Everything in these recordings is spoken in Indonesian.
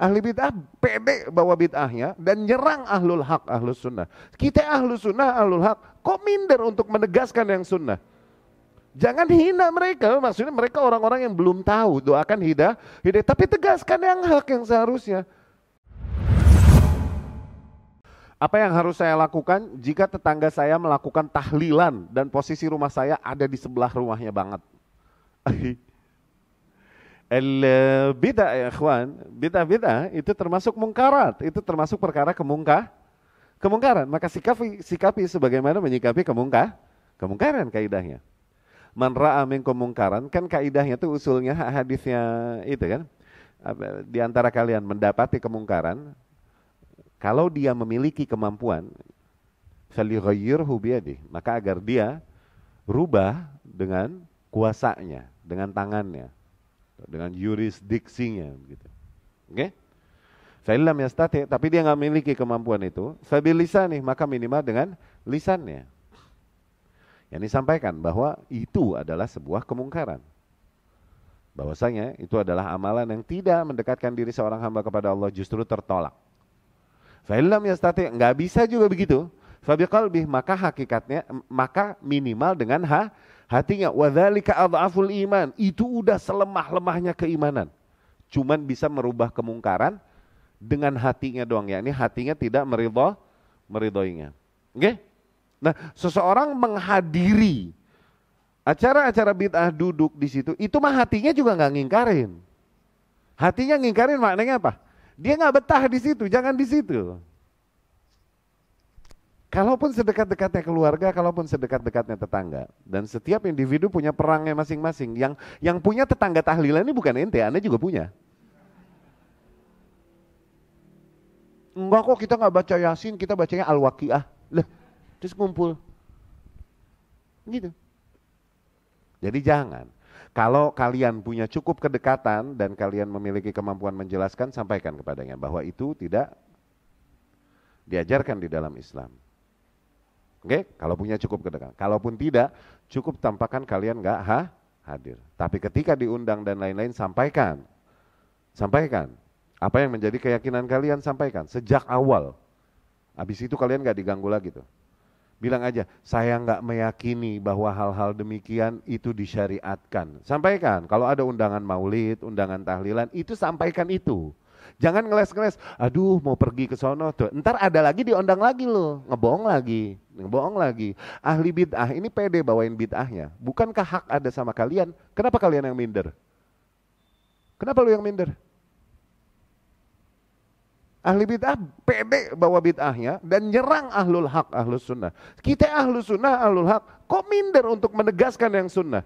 Ahli bid'ah pede bawa bid'ahnya dan nyerang ahlul hak, ahlus sunnah. Kita ahlus sunnah, ahlul hak, kok minder untuk menegaskan yang sunnah? Jangan hina mereka, maksudnya mereka orang-orang yang belum tahu, doakan hidayah, hidah, tapi tegaskan yang hak yang seharusnya. Apa yang harus saya lakukan jika tetangga saya melakukan tahlilan dan posisi rumah saya ada di sebelah rumahnya banget? beda ya ikhwan, beda-beda itu termasuk mungkarat, itu termasuk perkara kemungkah, kemungkaran. Maka sikapi, sikapi sebagaimana menyikapi kemungkah, kemungkaran kaidahnya. Man ra'a kemungkaran, kan kaidahnya tuh usulnya hadisnya itu kan. Di antara kalian mendapati kemungkaran, kalau dia memiliki kemampuan, falyughayyirhu hubiadi, maka agar dia rubah dengan kuasanya, dengan tangannya dengan yurisdiksinya gitu. Oke? Okay? Fa'ilam yastati, tapi dia nggak memiliki kemampuan itu. Fabilisa nih, maka minimal dengan lisannya. Yang disampaikan bahwa itu adalah sebuah kemungkaran. Bahwasanya itu adalah amalan yang tidak mendekatkan diri seorang hamba kepada Allah justru tertolak. Fa'ilam yastati, nggak bisa juga begitu. Fabiqalbih, maka hakikatnya, maka minimal dengan ha, Hatinya wadzalika adhaful iman, itu udah selemah-lemahnya keimanan. Cuman bisa merubah kemungkaran dengan hatinya doang ya. Ini hatinya tidak meridho meridoinya. Oke? Okay? Nah, seseorang menghadiri acara-acara bid'ah duduk di situ, itu mah hatinya juga nggak ngingkarin. Hatinya ngingkarin maknanya apa? Dia nggak betah di situ, jangan di situ. Kalaupun sedekat-dekatnya keluarga, kalaupun sedekat-dekatnya tetangga, dan setiap individu punya perangnya masing-masing. Yang yang punya tetangga tahlilan ini bukan ente, anda juga punya. Enggak kok kita nggak baca Yasin, kita bacanya Al-Waqiah. Lah, terus ngumpul. Gitu. Jadi jangan. Kalau kalian punya cukup kedekatan dan kalian memiliki kemampuan menjelaskan, sampaikan kepadanya bahwa itu tidak diajarkan di dalam Islam. Oke, okay? kalau punya cukup kedekan. Kalaupun tidak, cukup tampakkan kalian nggak ha? hadir. Tapi ketika diundang dan lain-lain sampaikan. Sampaikan. Apa yang menjadi keyakinan kalian sampaikan sejak awal. Habis itu kalian nggak diganggu lagi tuh. Bilang aja, saya nggak meyakini bahwa hal-hal demikian itu disyariatkan. Sampaikan, kalau ada undangan maulid, undangan tahlilan, itu sampaikan itu. Jangan ngeles-ngeles, aduh mau pergi ke sono tuh. Ntar ada lagi diundang lagi lo, ngebohong lagi, ngebohong lagi. Ahli bid'ah ini pede bawain bid'ahnya. Bukankah hak ada sama kalian? Kenapa kalian yang minder? Kenapa lu yang minder? Ahli bid'ah pede bawa bid'ahnya dan nyerang ahlul hak, ahlus sunnah. Kita ahlus sunnah, ahlul hak, kok minder untuk menegaskan yang sunnah?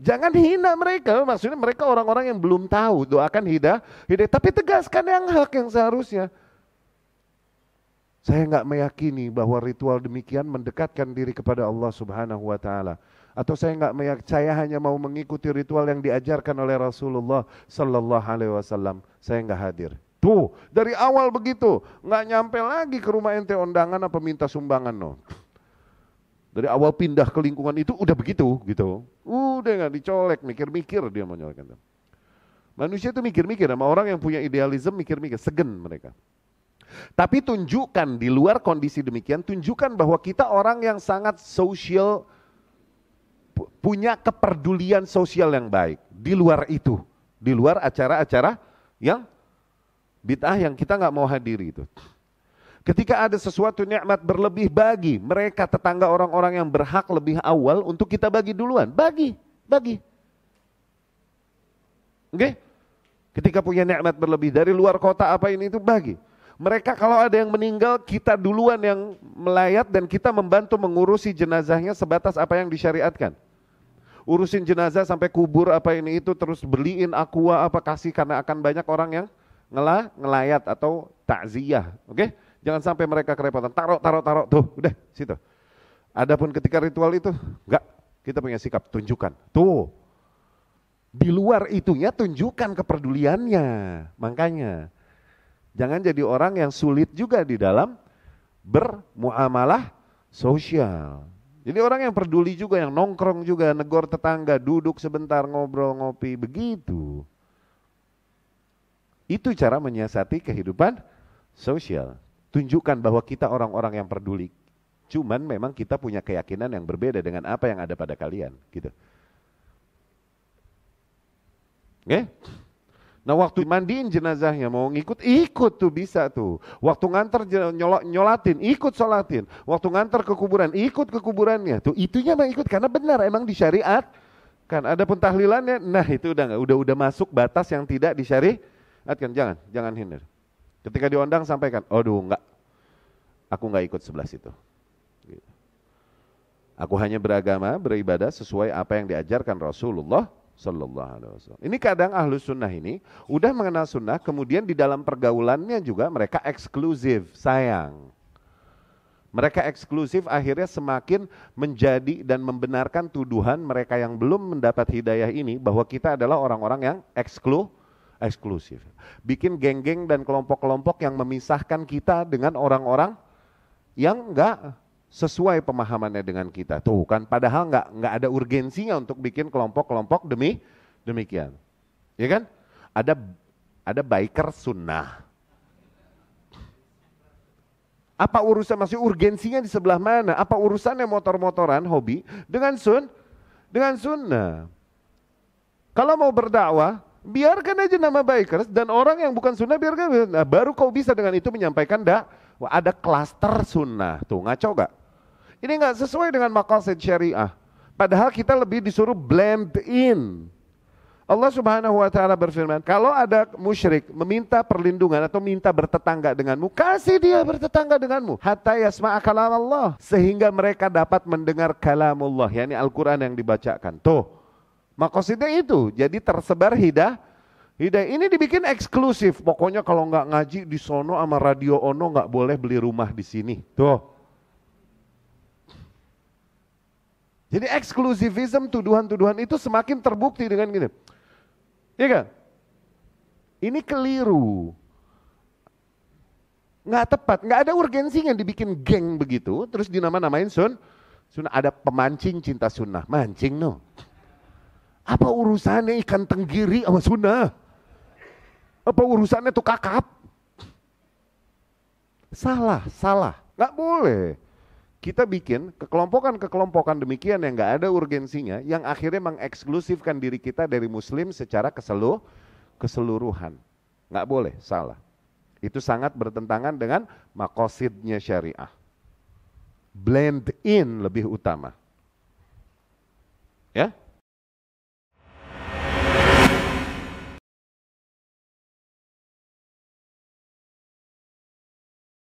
Jangan hina mereka, maksudnya mereka orang-orang yang belum tahu, doakan hidayah, hidayah. Tapi tegaskan yang hak yang seharusnya. Saya nggak meyakini bahwa ritual demikian mendekatkan diri kepada Allah Subhanahu Wa Taala. Atau saya nggak meyak, saya hanya mau mengikuti ritual yang diajarkan oleh Rasulullah Sallallahu Alaihi Wasallam. Saya nggak hadir. Tuh, dari awal begitu, nggak nyampe lagi ke rumah ente undangan apa minta sumbangan no. Dari awal pindah ke lingkungan itu udah begitu gitu. Udah nggak dicolek, mikir-mikir dia mau nyolek. Manusia itu mikir-mikir sama orang yang punya idealisme mikir-mikir, segen mereka. Tapi tunjukkan di luar kondisi demikian, tunjukkan bahwa kita orang yang sangat sosial punya kepedulian sosial yang baik. Di luar itu, di luar acara-acara yang bid'ah yang kita nggak mau hadiri itu. Ketika ada sesuatu nikmat berlebih bagi mereka tetangga orang-orang yang berhak lebih awal untuk kita bagi duluan. Bagi, bagi. Oke? Okay? Ketika punya nikmat berlebih dari luar kota apa ini itu bagi. Mereka kalau ada yang meninggal kita duluan yang melayat dan kita membantu mengurusi jenazahnya sebatas apa yang disyariatkan. Urusin jenazah sampai kubur apa ini itu terus beliin aqua apa kasih karena akan banyak orang yang ngelah, ngelayat atau takziah, oke? Okay? Jangan sampai mereka kerepotan. Taruh, taruh, taruh, tuh, udah, situ. Adapun ketika ritual itu, enggak, kita punya sikap, tunjukkan. Tuh, di luar itunya tunjukkan kepeduliannya. Makanya, jangan jadi orang yang sulit juga di dalam bermuamalah sosial. Jadi orang yang peduli juga, yang nongkrong juga, negor tetangga, duduk sebentar, ngobrol, ngopi, begitu. Itu cara menyiasati kehidupan sosial tunjukkan bahwa kita orang-orang yang peduli. Cuman memang kita punya keyakinan yang berbeda dengan apa yang ada pada kalian, gitu. Oke? Nah waktu mandiin jenazahnya mau ngikut, ikut tuh bisa tuh. Waktu ngantar nyolot, nyolatin, ikut sholatin. Waktu ngantar ke kuburan, ikut ke kuburannya. Tuh itunya mah ikut karena benar emang di syariat. Kan ada pun tahlilannya, nah itu udah udah udah masuk batas yang tidak disyariatkan. Jangan, jangan hindar. Ketika diundang sampaikan, aduh enggak, aku enggak ikut sebelah situ. Gitu. Aku hanya beragama, beribadah sesuai apa yang diajarkan Rasulullah Sallallahu Alaihi Wasallam. Ini kadang ahlu sunnah ini udah mengenal sunnah, kemudian di dalam pergaulannya juga mereka eksklusif, sayang. Mereka eksklusif akhirnya semakin menjadi dan membenarkan tuduhan mereka yang belum mendapat hidayah ini bahwa kita adalah orang-orang yang eksklusif eksklusif. Bikin geng-geng dan kelompok-kelompok yang memisahkan kita dengan orang-orang yang enggak sesuai pemahamannya dengan kita. Tuh kan padahal nggak nggak ada urgensinya untuk bikin kelompok-kelompok demi demikian. Ya kan? Ada ada biker sunnah. Apa urusan masih urgensinya di sebelah mana? Apa urusannya motor-motoran hobi dengan sun dengan sunnah? Kalau mau berdakwah, biarkan aja nama bikers dan orang yang bukan sunnah biarkan nah, baru kau bisa dengan itu menyampaikan dah ada klaster sunnah tuh ngaco gak ini nggak sesuai dengan maqasid syariah padahal kita lebih disuruh blend in Allah Subhanahu wa taala berfirman kalau ada musyrik meminta perlindungan atau minta bertetangga denganmu kasih dia bertetangga denganmu hatta yasma'a kalam Allah sehingga mereka dapat mendengar kalamullah yakni Al-Qur'an yang dibacakan tuh Makosidnya itu, jadi tersebar hidah Hidayah ini dibikin eksklusif. Pokoknya kalau nggak ngaji di sono sama radio ono nggak boleh beli rumah di sini. Tuh. Jadi eksklusivisme tuduhan-tuduhan itu semakin terbukti dengan gini. Iya kan? Ini keliru. Nggak tepat, nggak ada urgensi yang dibikin geng begitu, terus dinama-namain sun. Sun ada pemancing cinta sunnah, mancing no. Apa urusannya ikan tenggiri sama Sunda? Apa urusannya tuh kakap? Salah, salah. Nggak boleh. Kita bikin kekelompokan-kekelompokan demikian yang nggak ada urgensinya, yang akhirnya mengeksklusifkan diri kita dari muslim secara keseluruh, keseluruhan. Nggak boleh, salah. Itu sangat bertentangan dengan makosidnya syariah. Blend in lebih utama. Ya,